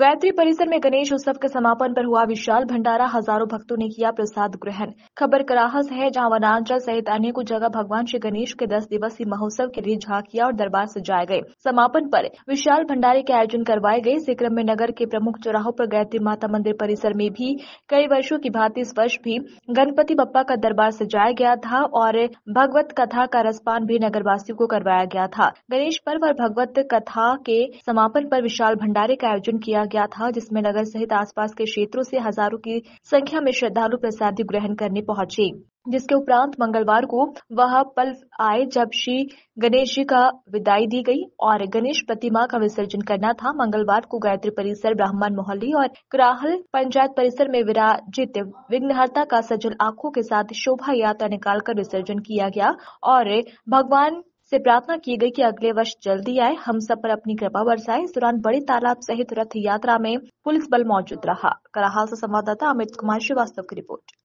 गायत्री परिसर में गणेश उत्सव के समापन पर हुआ विशाल भंडारा हजारों भक्तों ने किया प्रसाद ग्रहण खबर कराहस है जहां वनांचल सहित अन्य कुछ जगह भगवान श्री गणेश के दस दिवसीय महोत्सव के लिए झांकिया और दरबार सजाए गए समापन पर विशाल भंडारे के आयोजन करवाए गए इसी क्रम में नगर के प्रमुख चौराहों पर गायत्री माता मंदिर परिसर में भी कई वर्षो की भांति इस वर्ष भी गणपति बप्पा का दरबार सजाया गया था और भगवत कथा का रसपान भी नगर वासियों को करवाया गया था गणेश पर्व और भगवत कथा के समापन पर विशाल भंडारे का आयोजन किया गया था जिसमें नगर सहित आसपास के क्षेत्रों से हजारों की संख्या में श्रद्धालु प्रसादी ग्रहण करने पहुंचे जिसके उपरांत मंगलवार को वह पल आए जब श्री गणेश जी का विदाई दी गई और गणेश प्रतिमा का विसर्जन करना था मंगलवार को गायत्री परिसर ब्राह्मण मोहल्ली और कराहल पंचायत परिसर में विराजित विघ्नहर्ता का सजल आंखों के साथ शोभा यात्रा निकालकर विसर्जन किया गया और भगवान से प्रार्थना की गई कि अगले वर्ष जल्दी आए हम सब पर अपनी कृपा बरसाए इस दौरान बड़े तालाब सहित रथ यात्रा में पुलिस बल मौजूद रहा कराहाल से संवाददाता अमित कुमार श्रीवास्तव की रिपोर्ट